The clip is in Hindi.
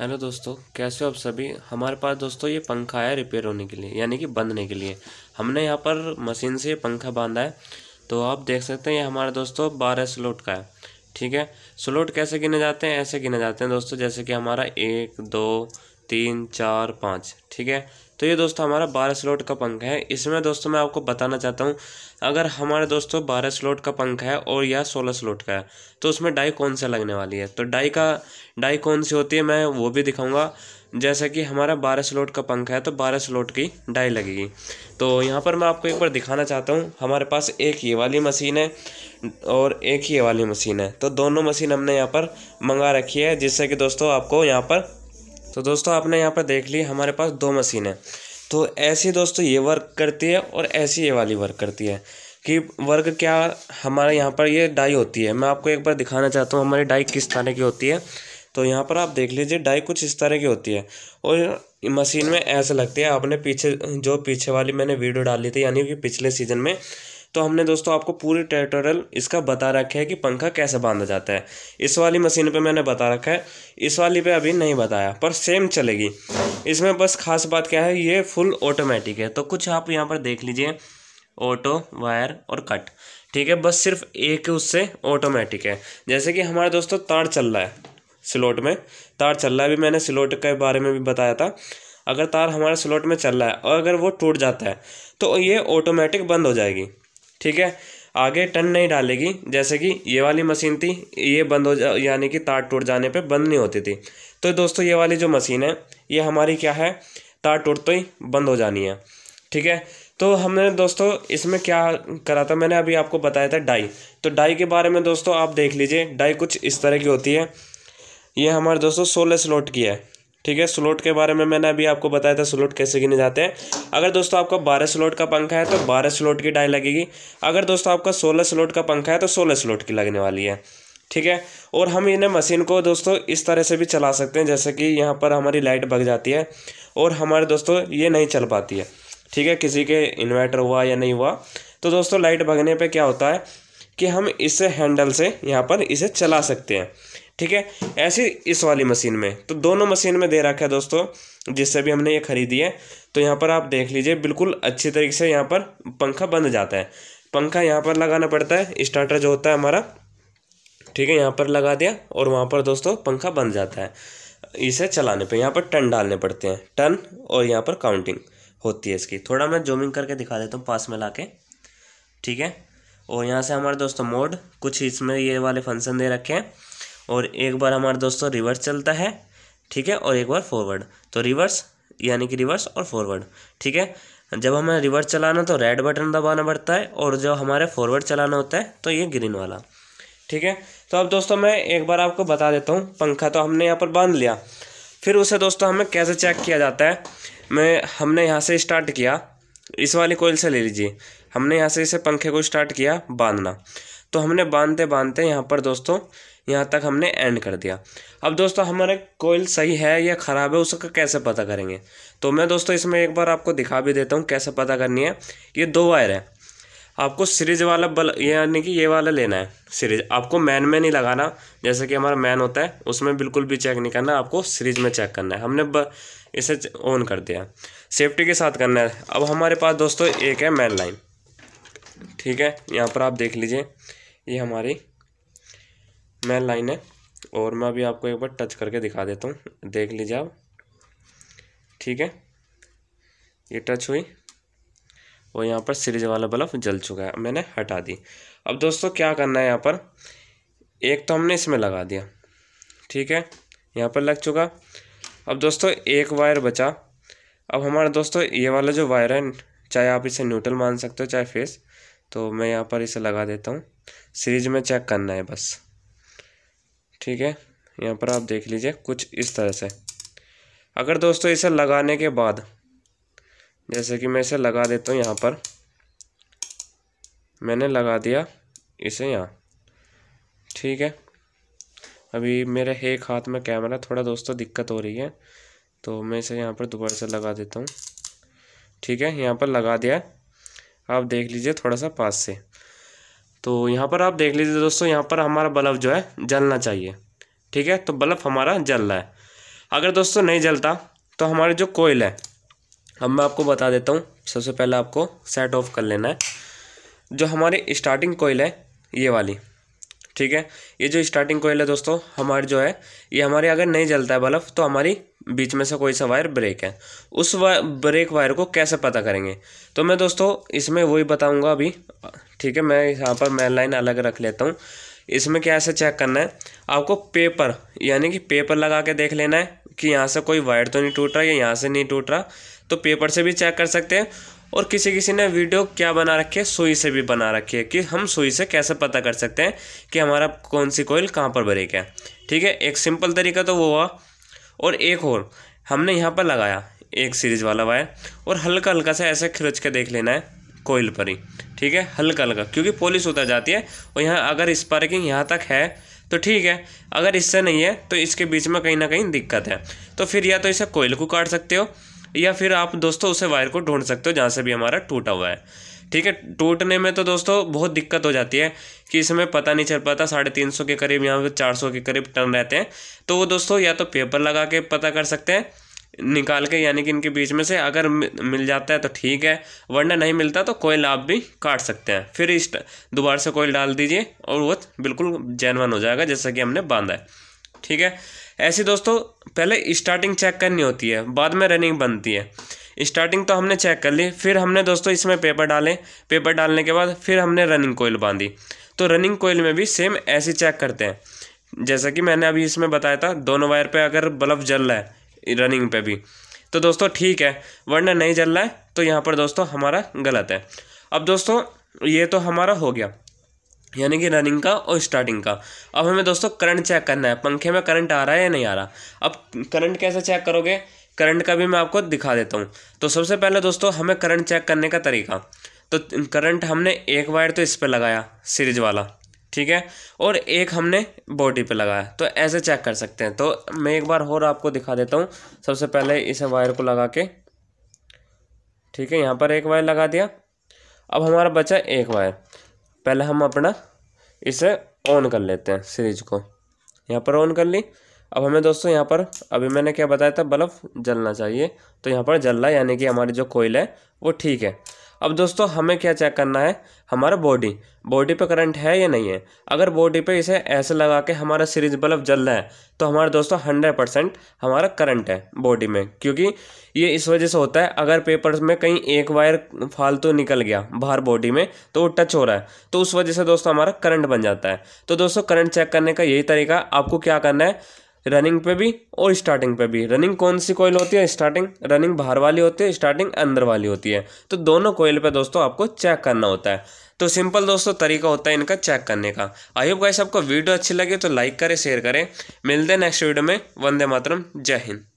हेलो दोस्तों कैसे हो आप सभी हमारे पास दोस्तों ये पंखा है रिपेयर होने के लिए यानी कि बंधने के लिए हमने यहाँ पर मशीन से पंखा बांधा है तो आप देख सकते हैं ये हमारे दोस्तों बारह स्लोट का है ठीक है स्लोट कैसे गिने जाते हैं ऐसे गिने जाते हैं दोस्तों जैसे कि हमारा एक दो तीन चार पाँच ठीक है तो ये दोस्तों हमारा बारह स्लॉट का पंखा है इसमें दोस्तों मैं आपको बताना चाहता हूँ अगर हमारे दोस्तों बारह स्लॉट का पंखा है और या सोलह स्लॉट का है तो उसमें डाई कौन सा लगने वाली है तो डाई का डाई कौन सी होती है मैं वो भी दिखाऊँगा जैसा कि हमारा बारह स्लॉट का पंखा है तो बारह स्लॉट की डाई लगेगी तो यहाँ पर मैं आपको एक बार दिखाना चाहता हूँ हमारे पास एक ये वाली मशीन है और एक ये वाली मशीन है तो दोनों मशीन हमने यहाँ पर मंगा रखी है जिससे कि दोस्तों आपको यहाँ पर तो दोस्तों आपने यहाँ पर देख ली हमारे पास दो मशीन है तो ऐसी दोस्तों ये वर्क करती है और ऐसी ये वाली वर्क करती है कि वर्क क्या हमारे यहाँ पर ये डाई होती है मैं आपको एक बार दिखाना चाहता हूँ हमारी डाई किस तरह की होती है तो यहाँ पर आप देख लीजिए डाई कुछ इस तरह की होती है और मशीन में ऐसे लगती है आपने पीछे जो पीछे वाली मैंने वीडियो डाली थी यानी कि पिछले सीजन में तो हमने दोस्तों आपको पूरी ट्यूटोरियल इसका बता रखा है कि पंखा कैसे बांधा जाता है इस वाली मशीन पे मैंने बता रखा है इस वाली पे अभी नहीं बताया पर सेम चलेगी इसमें बस खास बात क्या है ये फुल ऑटोमेटिक है तो कुछ आप यहाँ पर देख लीजिए ऑटो वायर और कट ठीक है बस सिर्फ एक उससे ऑटोमेटिक है जैसे कि हमारे दोस्तों तार चल रहा है स्लोट में तार चल रहा है अभी मैंने स्लोट के बारे में भी बताया था अगर तार हमारे स्लोट में चल रहा है और अगर वो टूट जाता है तो ये ऑटोमेटिक बंद हो जाएगी ठीक है आगे टन नहीं डालेगी जैसे कि ये वाली मशीन थी ये बंद हो जा यानी कि तार टूट जाने पे बंद नहीं होती थी तो दोस्तों ये वाली जो मशीन है ये हमारी क्या है तार टूटते ही बंद हो जानी है ठीक है तो हमने दोस्तों इसमें क्या करा था मैंने अभी आपको बताया था डाई तो डाई के बारे में दोस्तों आप देख लीजिए डाई कुछ इस तरह की होती है ये हमारे दोस्तों सोलह स्लॉट की है ठीक है स्लोट के बारे में मैंने अभी आपको बताया था स्लोट कैसे गिने जाते हैं अगर दोस्तों आपका बारह स्लोट का पंखा है तो बारह स्लोट की डाई लगेगी अगर दोस्तों आपका सोलह स्लोट का पंखा है तो सोलह स्लोट की लगने वाली है ठीक है और हम इन्हें मशीन को दोस्तों इस तरह से भी चला सकते हैं जैसे कि यहाँ पर हमारी लाइट भग जाती है और हमारे दोस्तों ये नहीं चल पाती है ठीक है किसी के इन्वर्टर हुआ या नहीं हुआ तो दोस्तों लाइट भगने पे क्या होता है कि हम इसे हैंडल से यहाँ पर इसे चला सकते हैं ठीक है ऐसी इस वाली मशीन में तो दोनों मशीन में दे रखा है दोस्तों जिससे भी हमने ये खरीदी है तो यहाँ पर आप देख लीजिए बिल्कुल अच्छी तरीके से यहाँ पर पंखा बंद जाता है पंखा यहाँ पर लगाना पड़ता है स्टार्टर जो होता है हमारा ठीक है यहाँ पर लगा दिया और वहाँ पर दोस्तों पंखा बन जाता है इसे चलाने पर यहाँ पर टन डालने पड़ते हैं टन और यहाँ पर काउंटिंग होती है इसकी थोड़ा मैं जूमिंग करके दिखा देता हूँ पास में ला के ठीक है और यहाँ से हमारे दोस्तों मोड कुछ इसमें ये वाले फंक्शन दे रखे हैं और एक बार हमारा दोस्तों रिवर्स चलता है ठीक है और एक बार फॉरवर्ड तो रिवर्स यानी कि रिवर्स और फॉरवर्ड ठीक है जब हमें रिवर्स चलाना तो रेड बटन दबाना पड़ता है और जब हमारे फॉरवर्ड चलाना होता है तो ये ग्रीन वाला ठीक है तो अब दोस्तों मैं एक बार आपको बता देता हूँ पंखा तो हमने यहाँ पर बांध लिया फिर उसे दोस्तों हमें कैसे चेक किया जाता है मैं हमने यहाँ से स्टार्ट किया इस वाली कोयल से ले लीजिए हमने यहाँ से इसे पंखे को स्टार्ट किया बांधना तो हमने बांधते बांधते यहाँ पर दोस्तों यहाँ तक हमने एंड कर दिया अब दोस्तों हमारे कोयल सही है या ख़राब है उसका कैसे पता करेंगे तो मैं दोस्तों इसमें एक बार आपको दिखा भी देता हूँ कैसे पता करनी है ये दो वायर है आपको सीरीज वाला बल यानी कि ये वाला लेना है सीरीज आपको मैन में नहीं लगाना जैसे कि हमारा मैन होता है उसमें बिल्कुल भी चेक नहीं करना आपको सीरीज में चेक करना है हमने इसे ऑन कर दिया सेफ्टी के साथ करना है अब हमारे पास दोस्तों एक है मैन लाइन ठीक है यहाँ पर आप देख लीजिए ये हमारी मैन लाइन है और मैं अभी आपको एक बार टच करके दिखा देता हूँ देख लीजिए आप ठीक है ये टच हुई और यहाँ पर सीरीज वाला बल्ब जल चुका है मैंने हटा दी अब दोस्तों क्या करना है यहाँ पर एक तो हमने इसमें लगा दिया ठीक है यहाँ पर लग चुका अब दोस्तों एक वायर बचा अब हमारा दोस्तों ये वाला जो वायर है चाहे आप इसे न्यूट्रल मान सकते हो चाहे फेस तो मैं यहाँ पर इसे लगा देता हूँ सीरीज में चेक करना है बस ठीक है यहाँ पर आप देख लीजिए कुछ इस तरह से अगर दोस्तों इसे लगाने के बाद जैसे कि मैं इसे लगा देता हूँ यहाँ पर मैंने लगा दिया इसे यहाँ ठीक है अभी मेरे एक हाथ में कैमरा थोड़ा दोस्तों दिक्कत हो रही है तो मैं इसे यहाँ पर दोबारा से लगा देता हूँ ठीक है यहाँ पर लगा दिया आप देख लीजिए थोड़ा सा पास से तो यहाँ पर आप देख लीजिए दोस्तों यहाँ पर हमारा बल्ब जो है जलना चाहिए ठीक है तो बल्ब हमारा जल रहा है अगर दोस्तों नहीं जलता तो हमारी जो कोयल है अब मैं आपको बता देता हूँ सबसे पहले आपको सेट ऑफ कर लेना है जो हमारी स्टार्टिंग कोयल है ये वाली ठीक है ये जो स्टार्टिंग कोयल है दोस्तों हमारे जो है ये हमारे अगर नहीं जलता है बल्ब तो हमारी बीच में से कोई सा वायर ब्रेक है उस वा, ब्रेक वायर को कैसे पता करेंगे तो मैं दोस्तों इसमें वही बताऊंगा अभी ठीक है मैं यहाँ पर मैं लाइन अलग रख लेता हूँ इसमें क्या ऐसे चेक करना है आपको पेपर यानी कि पेपर लगा के देख लेना है कि यहाँ से कोई वायर तो नहीं टूट रहा या यहाँ से नहीं टूट रहा तो पेपर से भी चेक कर सकते हैं और किसी किसी ने वीडियो क्या बना रखी है सुई से भी बना रखी है कि हम सुई से कैसे पता कर सकते हैं कि हमारा कौन सी कोयल कहाँ पर ब्रेक है ठीक है एक सिंपल तरीका तो वो हुआ और एक और हमने यहाँ पर लगाया एक सीरीज वाला वायर और हल्का हल्का सा ऐसे खिरच के देख लेना है कोयल पर ही ठीक है हल्का हल्का क्योंकि पॉलिश उतर जाती है और यहाँ अगर स्पार्किंग यहाँ तक है तो ठीक है अगर इससे नहीं है तो इसके बीच में कहीं ना कहीं दिक्कत है तो फिर या तो इसे कोयल को काट सकते हो या फिर आप दोस्तों उसे वायर को ढूंढ सकते हो जहाँ से भी हमारा टूटा हुआ है ठीक है टूटने में तो दोस्तों बहुत दिक्कत हो जाती है कि इसमें पता नहीं चल पाता साढ़े तीन सौ के करीब यहाँ पर चार सौ के करीब टन रहते हैं तो वो दोस्तों या तो पेपर लगा के पता कर सकते हैं निकाल के यानी कि इनके बीच में से अगर मिल जाता है तो ठीक है वरना नहीं मिलता तो कोयल आप भी काट सकते हैं फिर इस दोबारा से कोयल डाल दीजिए और वो बिल्कुल जैनवन हो जाएगा जैसा कि हमने बांधा है ठीक है ऐसे दोस्तों पहले स्टार्टिंग चेक करनी होती है बाद में रनिंग बनती है स्टार्टिंग तो हमने चेक कर ली फिर हमने दोस्तों इसमें पेपर डाले पेपर डालने के बाद फिर हमने रनिंग कोयल बांधी तो रनिंग कोयल में भी सेम ऐसे चेक करते हैं जैसा कि मैंने अभी इसमें बताया था दोनों वायर पर अगर बल्ब जल रहा है रनिंग पे भी तो दोस्तों ठीक है वरना नहीं जल रहा है तो यहाँ पर दोस्तों हमारा गलत है अब दोस्तों ये तो हमारा हो गया यानी कि रनिंग का और स्टार्टिंग का अब हमें दोस्तों करंट चेक करना है पंखे में करंट आ रहा है या नहीं आ रहा अब करंट कैसे चेक करोगे करंट का भी मैं आपको दिखा देता हूँ तो सबसे पहले दोस्तों हमें करंट चेक करने का तरीका तो करंट हमने एक वायर तो इस पर लगाया सीरीज वाला ठीक है और एक हमने बॉडी पे लगाया तो ऐसे चेक कर सकते हैं तो मैं एक बार और आपको दिखा देता हूँ सबसे पहले इसे वायर को लगा के ठीक है यहाँ पर एक वायर लगा दिया अब हमारा बचा एक वायर पहले हम अपना इसे ऑन कर लेते हैं सीरीज को यहाँ पर ऑन कर ली अब हमें दोस्तों यहाँ पर अभी मैंने क्या बताया था बल्ब जलना चाहिए तो यहाँ पर जल रहा है यानी कि हमारी जो कोयल है वो ठीक है अब दोस्तों हमें क्या चेक करना है हमारा बॉडी बॉडी पे करंट है या नहीं है अगर बॉडी पे इसे ऐसे लगा के हमारा सीरीज बल्ब जल रहा है तो हमारा दोस्तों हंड्रेड परसेंट हमारा करंट है बॉडी में क्योंकि ये इस वजह से होता है अगर पेपर्स में कहीं एक वायर फालतू निकल गया बाहर बॉडी में तो वो टच हो रहा है तो उस वजह से दोस्तों हमारा करंट बन जाता है तो दोस्तों करंट चेक करने का यही तरीका आपको क्या करना है रनिंग पे भी और स्टार्टिंग पे भी रनिंग कौन सी कोयल होती है स्टार्टिंग रनिंग बाहर वाली होती है स्टार्टिंग अंदर वाली होती है तो दोनों कोयल पे दोस्तों आपको चेक करना होता है तो सिंपल दोस्तों तरीका होता है इनका चेक करने का आई होप गाइस आपको वीडियो अच्छी लगे तो लाइक करें शेयर करें मिलते हैं नेक्स्ट वीडियो में वंदे मातरम जय हिंद